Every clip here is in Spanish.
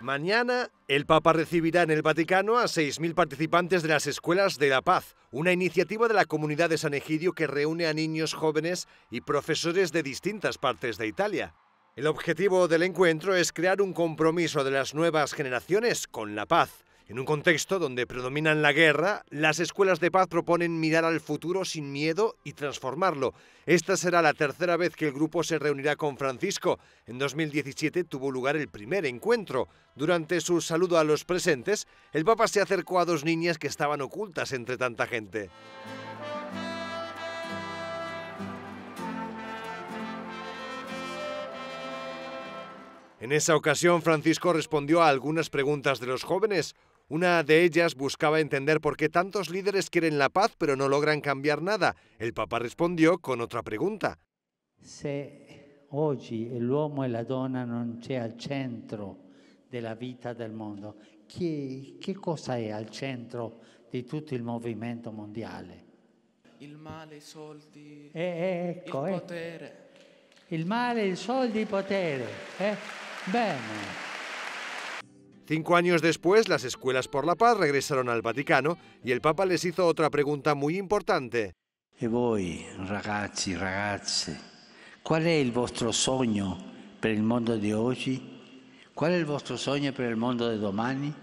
Mañana, el Papa recibirá en el Vaticano a 6.000 participantes de las Escuelas de la Paz, una iniciativa de la comunidad de San Egidio que reúne a niños jóvenes y profesores de distintas partes de Italia. El objetivo del encuentro es crear un compromiso de las nuevas generaciones con la paz en un contexto donde predominan la guerra, las escuelas de paz proponen mirar al futuro sin miedo y transformarlo. Esta será la tercera vez que el grupo se reunirá con Francisco. En 2017 tuvo lugar el primer encuentro. Durante su saludo a los presentes, el Papa se acercó a dos niñas que estaban ocultas entre tanta gente. En esa ocasión, Francisco respondió a algunas preguntas de los jóvenes. Una de ellas buscaba entender por qué tantos líderes quieren la paz pero no logran cambiar nada. El Papa respondió con otra pregunta. Se oggi l'uomo e la donna non c'è al centro della vita del mondo, che, che cosa è al centro di tutto il movimento mondiale? Il male, i soldi, eh, eh ecco, il eh. potere. Eh. Il male, i soldi, il potere. Eh? Bene. Cinco años después, las escuelas por la paz regresaron al Vaticano y el Papa les hizo otra pregunta muy importante. Y e voi, ragazzi, ragazze, ¿cuál es el vostro sogno per il mondo di oggi? Qual è il vostro sogno per il mondo domani?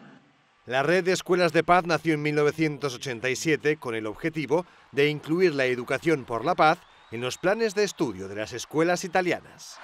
La red de escuelas de paz nació en 1987 con el objetivo de incluir la educación por la paz en los planes de estudio de las escuelas italianas.